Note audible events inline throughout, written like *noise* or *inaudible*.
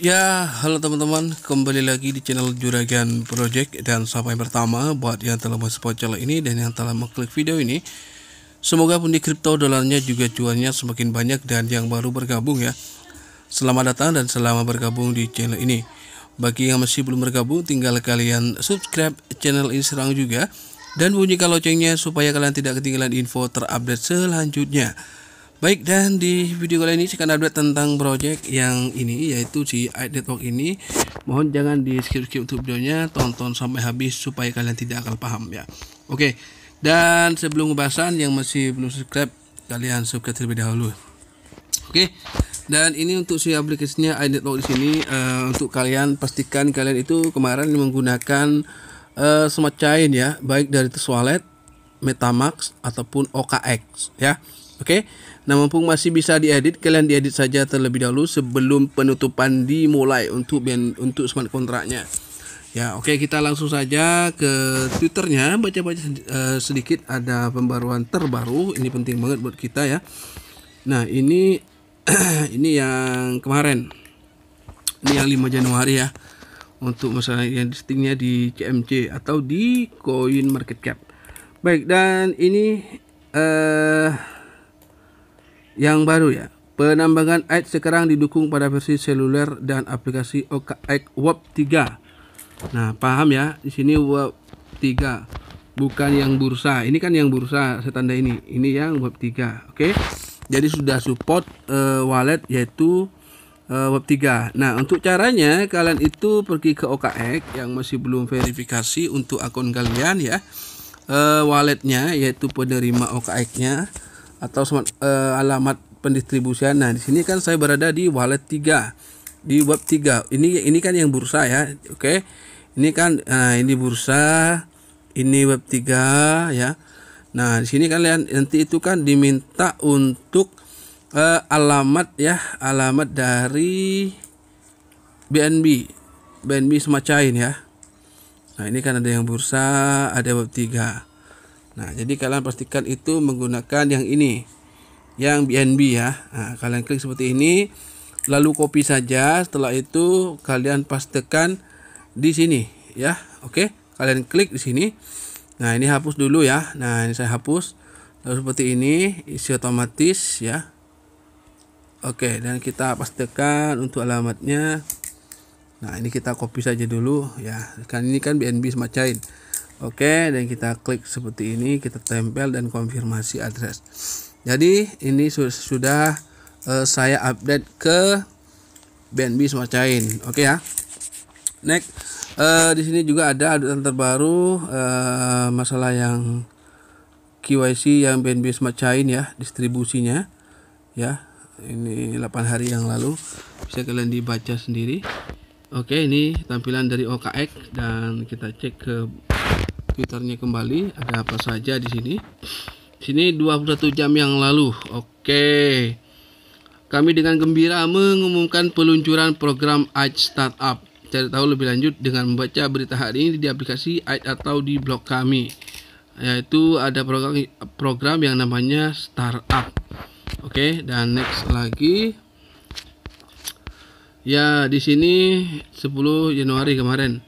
Ya, halo teman-teman, kembali lagi di channel Juragan Project dan sampai pertama buat yang telah mensupport channel ini dan yang telah mengklik video ini. Semoga pun di kripto dolarnya juga cuannya semakin banyak dan yang baru bergabung ya. Selamat datang dan selamat bergabung di channel ini. Bagi yang masih belum bergabung, tinggal kalian subscribe channel ini sekarang juga dan bunyikan loncengnya supaya kalian tidak ketinggalan info terupdate selanjutnya. Baik dan di video kali ini saya akan update tentang project yang ini yaitu si Network ini. Mohon jangan di skip-skip untuk videonya, tonton sampai habis supaya kalian tidak akan paham ya. Oke. Dan sebelum pembahasan yang masih belum subscribe, kalian subscribe terlebih dahulu. Oke. Dan ini untuk si aplikasinya Network di sini uh, untuk kalian pastikan kalian itu kemarin menggunakan uh, smart chain ya, baik dari Wallet, MetaMask ataupun OKX ya. Oke, okay? nah mumpung masih bisa diedit, kalian diedit saja terlebih dahulu sebelum penutupan dimulai untuk untuk smart kontraknya. Ya, oke okay, kita langsung saja ke Twitternya baca-baca eh, sedikit ada pembaruan terbaru. Ini penting banget buat kita ya. Nah, ini *clears throat* ini yang kemarin. Ini yang 5 Januari ya. Untuk masalah yang listingnya di CMC atau di Coin Market Cap. Baik, dan ini uh, yang baru ya. Penambangan AID sekarang didukung pada versi seluler dan aplikasi OKX web 3. Nah, paham ya? Di sini WAP 3 bukan yang bursa. Ini kan yang bursa saya ini. Ini yang web 3. Oke. Okay? Jadi sudah support uh, wallet yaitu uh, web 3 nah untuk caranya kalian itu pergi ke OKX yang masih belum verifikasi untuk akun kalian ya uh, walletnya yaitu penerima OKX nya atau uh, alamat pendistribusian. Nah, di sini kan saya berada di wallet 3. Di web 3. Ini ini kan yang bursa ya. Oke. Okay. Ini kan nah ini bursa, ini web 3 ya. Nah, di sini kalian nanti itu kan diminta untuk uh, alamat ya, alamat dari BNB. BNB semacain ya. Nah, ini kan ada yang bursa, ada web 3. Nah, jadi kalian pastikan itu menggunakan yang ini, yang BNB ya. Nah, kalian klik seperti ini, lalu copy saja. Setelah itu kalian pastikan di sini ya. Oke, kalian klik di sini. Nah, ini hapus dulu ya. Nah, ini saya hapus. Lalu seperti ini, isi otomatis ya. Oke, dan kita pastikan untuk alamatnya. Nah, ini kita copy saja dulu ya. Kan ini kan BNB semacam Oke, dan kita klik seperti ini, kita tempel dan konfirmasi address. Jadi, ini sudah, uh, saya update ke BNB Smart Chain. Oke ya. Next, uh, di sini juga ada update terbaru uh, masalah yang KYC yang BNB Smart Chain ya, distribusinya. Ya, ini 8 hari yang lalu. Bisa kalian dibaca sendiri. Oke, ini tampilan dari OKX dan kita cek ke komputernya kembali. Ada apa saja di sini? Di sini 21 jam yang lalu. Oke. Kami dengan gembira mengumumkan peluncuran program Ait Startup. Cari tahu lebih lanjut dengan membaca berita hari ini di aplikasi Aid atau di blog kami. Yaitu ada program program yang namanya Startup. Oke, dan next lagi. Ya, di sini 10 Januari kemarin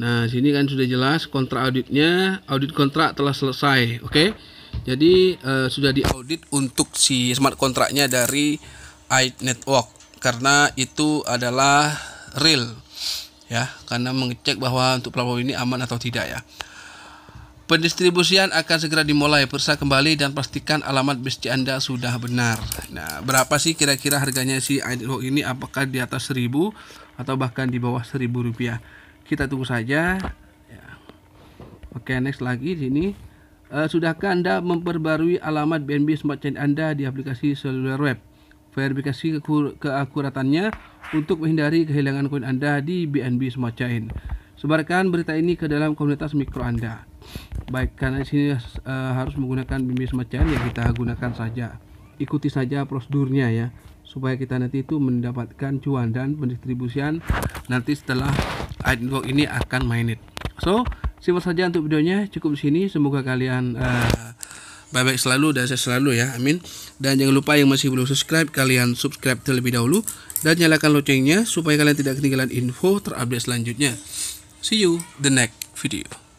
Nah, sini kan sudah jelas kontrak auditnya, audit kontrak telah selesai, oke. Okay? Jadi uh, sudah diaudit untuk si smart kontraknya dari IT Network karena itu adalah real ya, karena mengecek bahwa untuk platform ini aman atau tidak ya. Pendistribusian akan segera dimulai. Periksa kembali dan pastikan alamat BSC Anda sudah benar. Nah, berapa sih kira-kira harganya si ID ini? Apakah di atas 1000 atau bahkan di bawah 1000 rupiah? kita tunggu saja ya. oke next lagi di sini uh, sudahkah anda memperbarui alamat BNB smart chain anda di aplikasi seluler web verifikasi ke keakuratannya untuk menghindari kehilangan koin anda di BNB smart chain sebarkan berita ini ke dalam komunitas mikro anda baik karena di sini uh, harus menggunakan BNB smart chain ya kita gunakan saja ikuti saja prosedurnya ya supaya kita nanti itu mendapatkan cuan dan pendistribusian nanti setelah adblock ini akan main it so simpel saja untuk videonya cukup sini semoga kalian baik eh, baik-baik selalu dan saya selalu ya amin dan jangan lupa yang masih belum subscribe kalian subscribe terlebih dahulu dan nyalakan loncengnya supaya kalian tidak ketinggalan info terupdate selanjutnya see you the next video